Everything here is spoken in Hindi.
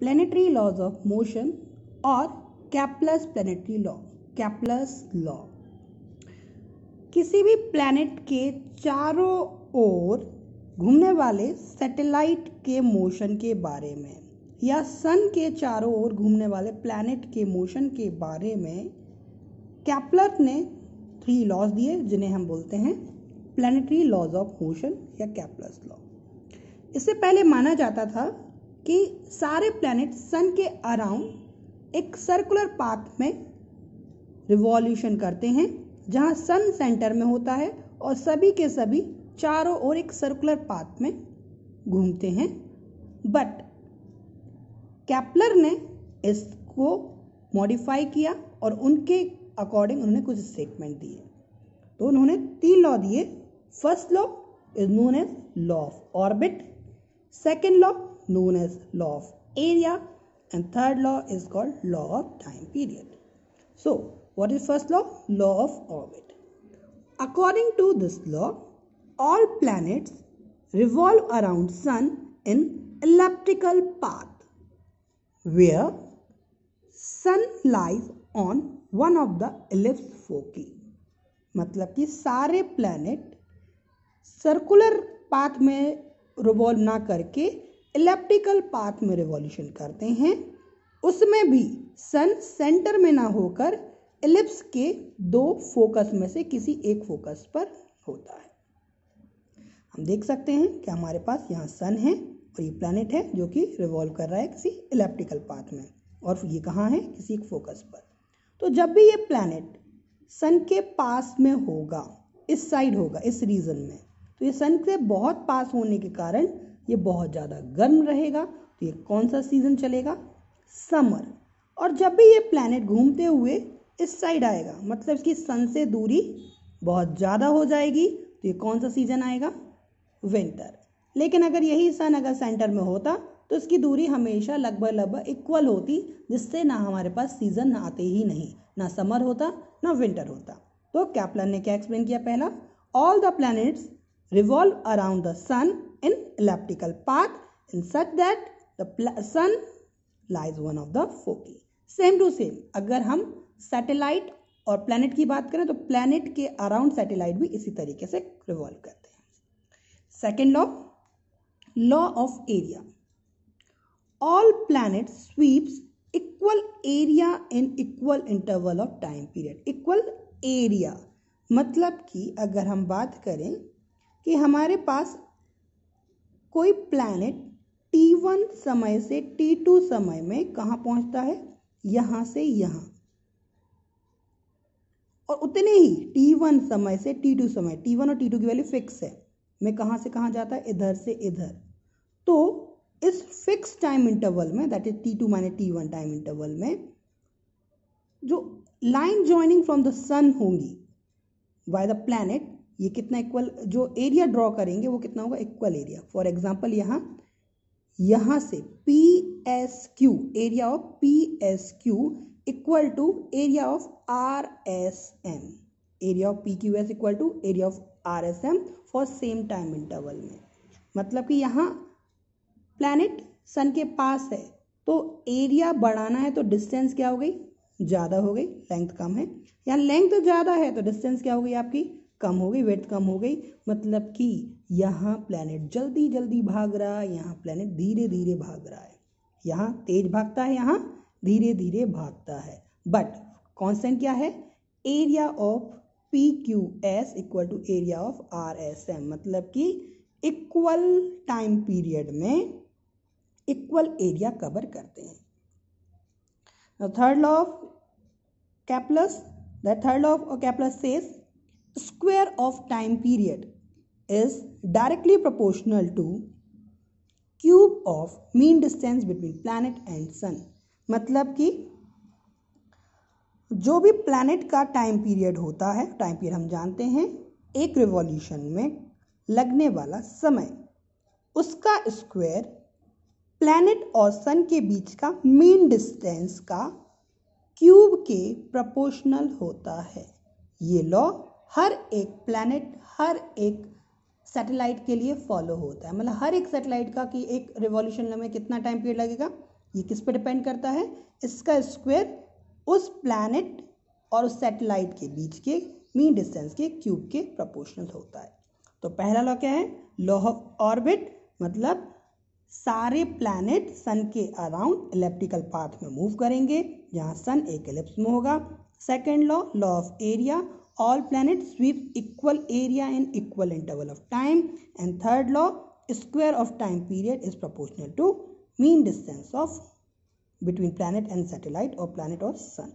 प्लेनेटरी लॉज ऑफ मोशन और Kepler's planetary law Kepler's law किसी भी प्लैनेट के चारों ओर घूमने वाले सैटेलाइट के मोशन के बारे में या सन के चारों ओर घूमने वाले प्लैनेट के मोशन के बारे में कैप्लर ने थ्री लॉज दिए जिन्हें हम बोलते हैं प्लानिटरी लॉज ऑफ मोशन या कैप्लस लॉ इससे पहले माना जाता था कि सारे प्लैनेट सन के अराउंड एक सर्कुलर पाथ में रिवॉल्यूशन करते हैं जहां सन सेंटर में होता है और सभी के सभी चारों ओर एक सर्कुलर पाथ में घूमते हैं बट कैप्लर ने इसको मॉडिफाई किया और उनके अकॉर्डिंग उन्होंने कुछ स्टेटमेंट दिए तो उन्होंने तीन लॉ दिए first law is known as law of orbit second law known as law of area and third law is called law of time period. So what is first law? Law of orbit. According to this law, all planets revolve around sun in elliptical path where sun lies on one of the ellipse foci मतलब कि सारे प्लैनेट सर्कुलर पाथ में रिवॉल्व ना करके इलेप्टिकल पाथ में रिवॉल्यूशन करते हैं उसमें भी सन सेंटर में ना होकर इलिप्स के दो फोकस में से किसी एक फोकस पर होता है हम देख सकते हैं कि हमारे पास यहाँ सन है और ये प्लानट है जो कि रिवॉल्व कर रहा है किसी इलेप्टिकल पाथ में और ये कहाँ है किसी एक फोकस पर तो जब भी ये प्लानट सन के पास में होगा इस साइड होगा इस रीजन में तो ये सन के बहुत पास होने के कारण ये बहुत ज़्यादा गर्म रहेगा तो ये कौन सा सीज़न चलेगा समर और जब भी ये प्लानट घूमते हुए इस साइड आएगा मतलब इसकी सन से दूरी बहुत ज़्यादा हो जाएगी तो ये कौन सा सीज़न आएगा विंटर लेकिन अगर यही सन अगर सेंटर में होता तो इसकी दूरी हमेशा लगभग लगभग इक्वल होती जिससे ना हमारे पास सीज़न आते ही नहीं ना समर होता ना विंटर होता तो कैप्लन ने क्या एक्सप्लेन किया पहला all the planets revolve around the sun in elliptical path in such that the sun lies one of the foci same to same अगर हम सैटेलाइट और प्लैनेट की बात करें तो प्लैनेट के अराउंड सैटेलाइट भी इसी तरीके से रिवॉल्व करते हैं second law law of area all planet sweeps equal area in equal interval of time period equal area मतलब कि अगर हम बात करें कि हमारे पास कोई प्लैनेट T1 समय से T2 समय में कहाँ पहुँचता है यहाँ से यहाँ और उतने ही T1 समय से T2 समय T1 और T2 की वैल्यू फिक्स है मैं कहाँ से कहाँ जाता है इधर से इधर तो इस फिक्स टाइम इंटरवल में that is T two minus T one time interval में जो line joining from the sun होंगी बाय द प्लैनेट ये कितना इक्वल जो एरिया ड्रॉ करेंगे वो कितना होगा इक्वल एरिया फॉर एग्जाम्पल यहाँ यहाँ से P S Q area of P S Q equal to area of R S M area of P Q S equal to area of R S M for same time interval में मतलब कि यहाँ प्लानिट सन के पास है तो एरिया बढ़ाना है तो डिस्टेंस क्या हो गई ज़्यादा हो गई लेंथ कम है या लेंथ ज़्यादा है तो डिस्टेंस क्या हो गई आपकी कम हो गई वेट कम हो गई मतलब कि यहाँ प्लैनेट जल्दी जल्दी भाग रहा है यहाँ प्लैनेट धीरे धीरे भाग रहा है यहाँ तेज भागता है यहाँ धीरे धीरे भागता है बट कॉन्सेंट क्या है area of P Q S equal to area of R S M मतलब कि इक्वल टाइम पीरियड में इक्वल एरिया कवर करते हैं third law of Kepler's the third law of Kepler's says square of time period is directly proportional to cube of mean distance between planet and sun मतलब कि जो भी प्लैनेट का टाइम पीरियड होता है टाइम पीरियड हम जानते हैं एक रिवॉल्यूशन में लगने वाला समय उसका स्क्वेयर प्लैनेट और सन के बीच का मेन डिस्टेंस का क्यूब के प्रोपोर्शनल होता है ये लॉ हर एक प्लानट हर एक सैटेलाइट के लिए फॉलो होता है मतलब हर एक सैटेलाइट का कि एक रिवॉल्यूशन में कितना टाइम पीरियड लगेगा ये किस पर डिपेंड करता है इसका स्क्वायर उस प्लैनेट और उस सैटेलाइट के बीच के मीन डिस्टेंस के क्यूब के प्रोपोर्शनल होता है तो पहला लॉ क्या है लॉ ऑफ ऑर्बिट मतलब सारे प्लैनेट सन के अराउंड इलेप्टिकल पाथ में मूव करेंगे जहाँ सन एक एलिप्स में होगा second law law of area all planets sweep equal area in equal interval of time. And third law, square of time period is proportional to mean distance of between planet and satellite or planet or sun.